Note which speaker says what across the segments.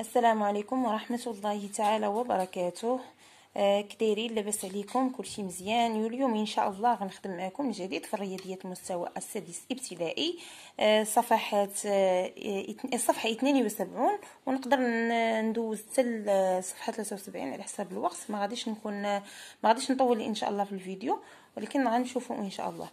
Speaker 1: السلام عليكم ورحمة الله تعالى وبركاته آه كدايرين لاباس عليكم كلشي مزيان واليوم ان شاء الله غنخدم معكم جديد في الرياضيات المستوى السادس ابتدائي آه، صفحات آه صفحه 72 ونقدر ندوز حتى الصفحه 73 على حساب الوقت ما غاديش نكون ما غاديش نطول ان شاء الله في الفيديو ولكن غنشوفوا ان شاء الله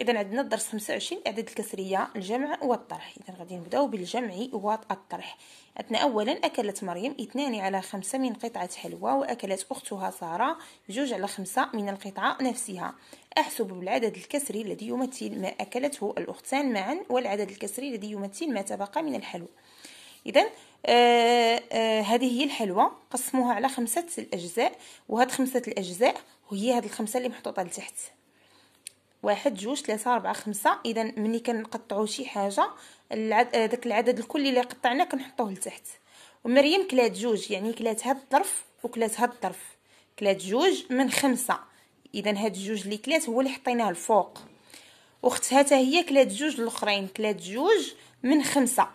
Speaker 1: اذا عندنا الدرس 25 اعداد الكسريه الجمع والطرح اذا غادي نبداو بالجمع والطرح عندنا اولا اكلت مريم اثنان على خمسة من قطعه حلوى واكلت اختها ساره جوج على خمسة من القطعه نفسها احسب بالعدد الكسري الذي يمثل ما اكلته الاختان معا والعدد الكسري الذي يمثل ما تبقى من الحلوى اذا آه آه هذه هي الحلوى قسموها على خمسة الأجزاء وهاد خمسة الأجزاء وهي هاد الخمسة اللي محطوطة لتحت واحد جوج ثلاثة أربعة خمسة إذا ملي كنقطعو شي حاجة العد... آه، داك العدد الكلي اللي قطعناه كنحطوه لتحت ومريم كلات جوج يعني كلات هاد الطرف وكلات هاد الطرف كلات جوج من خمسة إذا هاد الجوج اللي كلات هو اللي حطيناه الفوق وختها تا هي كلات جوج الاخرين كلات جوج من خمسة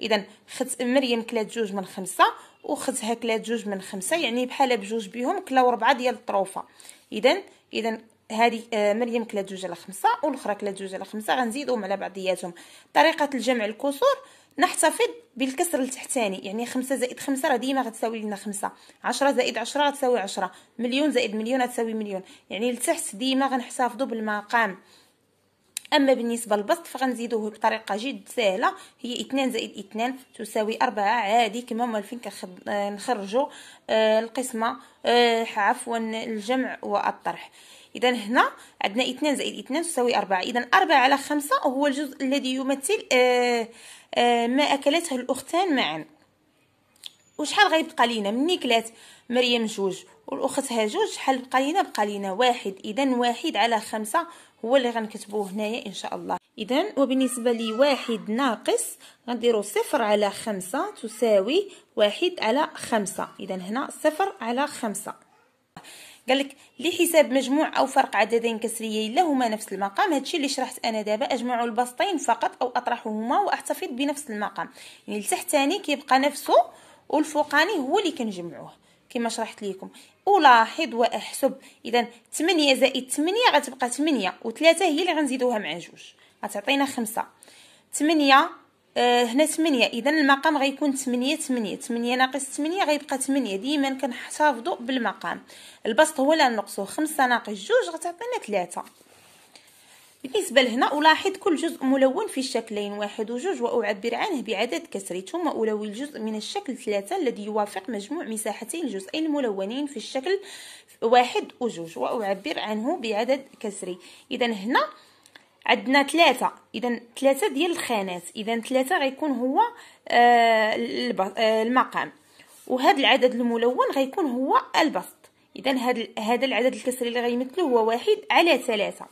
Speaker 1: اذا خت مريم كلات جوج من خمسة وختها كلات جوج من خمسة يعني بحال بجوج بيهم كلاو ربعة ديال الطروفه اذا اذا هذه آه، مريم كلا جوج على خمسة والاخرى كلا جوج على خمسة غنزيدهم على بعضياتهم طريقه الجمع الكسور نحتفظ بالكسر التحتاني يعني خمسة زائد خمسة راه ديما غتساوي لنا خمسة عشرة زائد عشرة غتساوي عشرة مليون زائد مليون غتساوي مليون يعني لتحت ديما غنحتفظوا بالمقام اما بالنسبه للبسط فغنزيدوه بطريقه جد سهله هي 2 زائد 2 تساوي 4 عادي كما موالفين كنخرجوا آه، القسمه آه، عفوا الجمع والطرح اذا هنا عندنا 2 زائد 2 تساوي 4 اذا 4 على 5 هو الجزء الذي يمثل آه، ما اكلته الاختان معا وشحال غيبقى لينا من كلات مريم جوج والاختها جوج شحال بقى لينا بقى لينا واحد اذا واحد على خمسة هو اللي غنكتبوه هنايا ان شاء الله اذا وبالنسبه لي واحد ناقص غنديرو صفر على خمسة تساوي واحد على خمسة اذا هنا صفر على خمسة قال لك لحساب مجموع او فرق عددين كسريين لهما نفس المقام هادشي اللي شرحت انا دابا اجمع البسطين فقط او اطرحهما واحتفظ بنفس المقام يعني التحتاني كيبقى نفسه والفوقاني هو اللي كنجمعوه كما شرحت لكم ولاحظ وأحسب إذا 8 زائد 8 غتبقى 8 و3 هي اللي غنزيدوها مع جوج غتعطينا 5 8 آه هنا 8 اذا المقام غيكون 8 8 8 ناقص 8 غيبقى 8 ديما كنحتفظوا بالمقام البسط هو لا نقصوه 5 ناقص جوج غتعطينا 3 بالنسبة لهنا ألاحظ كل جزء ملون في الشكلين واحد وجوج وأعبر عنه بعدد كسري ثم ألوي الجزء من الشكل ثلاثة الذي يوافق مجموع مساحتين الجزئين الملونين في الشكل واحد وجوج وأعبر عنه بعدد كسري إذا هنا عندنا ثلاثة إذا ثلاثة ديال الخانات إذا ثلاثة غيكون هو آه، آه، المقام وهذا العدد الملون غيكون هو البسط إذا هذا العدد الكسري اللي غيمثله هو واحد على ثلاثة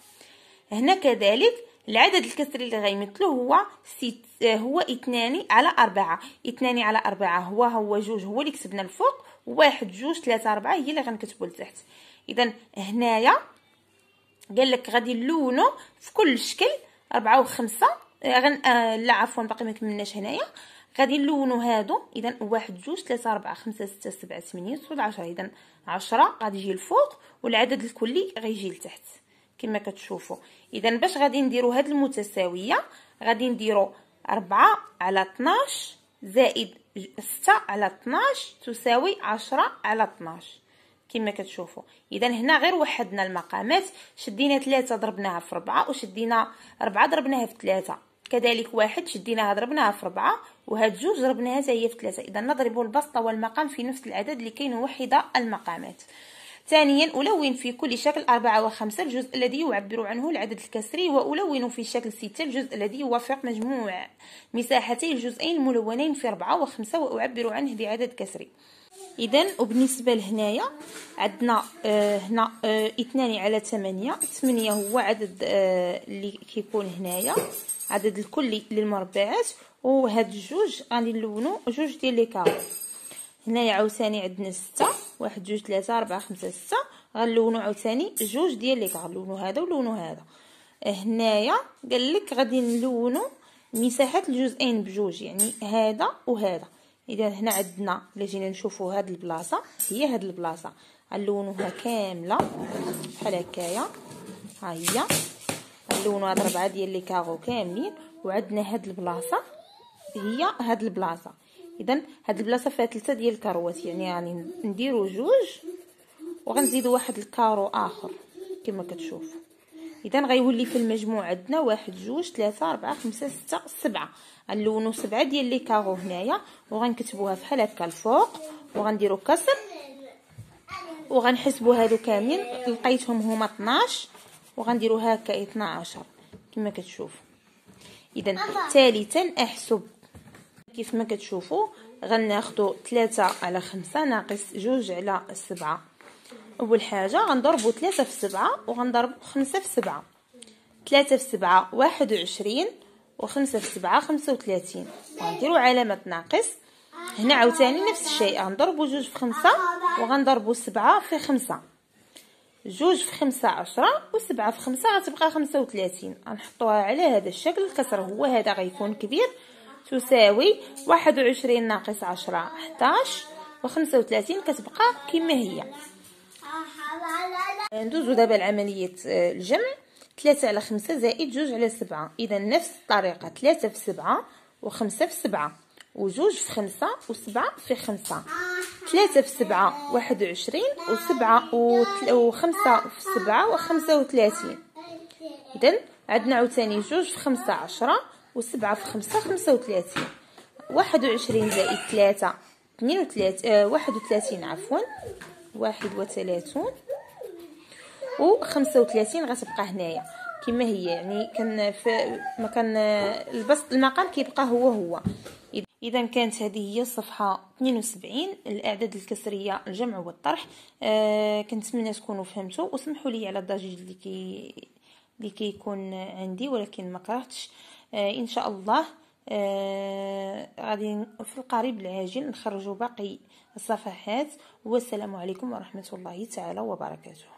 Speaker 1: هنا كذلك العدد الكسري اللي غيمثلو هو ست هو اثنان على أربعة اثنان على أربعة هو هو جوج هو اللي كتبنا الفوق واحد جوج ثلاثة أربعة هي اللي غنكتبو لتحت إذا هنايا قال لك غادي نلونو في كل شكل أربعة وخمسة آه، غن آه لا عفوا باقي ما كملناش هنايا غادي نلونو هادو اذا واحد جوج ثلاثة أربعة خمسة ستة سبعة ثمانية تسعود عشرة اذا عشرة غادي يجي الفوق والعدد الكلي غيجي لتحت كما كتشوفوا اذا باش غادي نديروا هذه المتساويه غادي نديروا 4 على 12 زائد 6 على 12 تساوي 10 على 12 كما كتشوفوا اذا هنا غير وحدنا المقامات شدينا 3 ضربناها في 4 وشدينا 4 ضربناها في 3 كذلك واحد شديناها ضربناها في 4 وهاد جوج ضربناها حتى هي في 3 اذا نضربوا البسطه والمقام في نفس العدد لكي نوحد المقامات ثانيا ألون في كل شكل أربعة وخمسة الجزء الذي يعبر عنه العدد الكسري وألون في شكل ستة الجزء الذي يوافق مجموع مساحتي الجزئين الملونين في أربعة وخمسة وأعبر عنه بعدد كسري اذا وبالنسبه لهنايا عندنا آه هنا آه اثنان على ثمانية ثمانية هو عدد آه اللي كيكون هنايا عدد الكلي للمربعات وهاد الجوج غادي نلونو جوج ديال لي كارو هنايا عاوتاني عندنا ستة واحد جوج ثلاثة أربعة خمسة ستة غنلونو عاوتاني جوج ديال ليك غنلونو هذا ولونو هذا آه، هنايا قالك غادي نلونو مساحات الجزئين بجوج يعني هذا وهذا اذا هنا عندنا الا جينا نشوفو هاد البلاصه هي هاد البلاصه غنلونوها كامله بحال هكايا هاهي غنلونو هاد ربعه ديال لي كاغو كاملين وعندنا هاد البلاصه هي هاد البلاصه اذا هاد البلاصه فيها ثلاثه ديال الكروات يعني يعني نديرو جوج وغنزيدو واحد الكارو اخر كما كتشوف اذا غيولي في المجموع عندنا واحد جوج ثلاثة أربعة خمسة ستة سبعة غنلونو سبعة ديال لي كارو هنايا وغنكتبوها بحال هكا الفوق وغنديرو كسر وغنحسبو هادو كاملين لقيتهم هما 12 وغنديرو هكا 12 كما كتشوف اذا ثالثا احسب كيف ما كتشوفوا غناخدو ثلاثة على خمسة ناقص جوج على سبعة اول حاجة غنضربو ثلاثة في سبعة وغنضربو خمسة في سبعة ثلاثة في سبعة واحد وعشرين وخمسة في سبعة خمسة وثلاثين غنديرو علامة ناقص هنا عاوتاني نفس الشيء غنضربو جوج في خمسة وغنضربو سبعة في خمسة جوج في خمسة عشرة وسبعة في خمسة غتبقى خمسة وثلاثين غنحطوها على هذا الشكل الكسر هو هذا غيكون كبير تساوي واحد وعشرين ناقص عشرة حداش وخمسة وثلاثين كتبقى كما هي ندوزو دابا لعملية آه، الجمع ثلاثة على خمسة زائد جوج على سبعة إذا نفس الطريقة ثلاثة في سبعة وخمسة في سبعة وجوج في خمسة وسبعة في خمسة ثلاثة في سبعة واحد وعشرين وسبعة وخمسة في سبعة وخمسة وثلاثين إذا عندنا عاوتاني جوج في خمسة عشرة وسبعة في خمسة خمسة وثلاثين واحد وعشرين زائد ثلاثة اثنين وثلاثين اه واحد وثلاثين عفوا واحد وثلاثون وخمسة وثلاثين غتبقى هنايا كما هي يعني كان في مكان البسط المقام كيبقى هو هو اذا كانت هذه هي الصفحه 72 الاعداد الكسريه الجمع والطرح آه كنتمنى تكونوا فهمتوا وسمحوا لي على الضجيج اللي كي اللي كيكون عندي ولكن ما كرهتش آه، ان شاء الله آه، غادي في القريب العاجل نخرجوا باقي الصفحات والسلام عليكم ورحمه الله تعالى وبركاته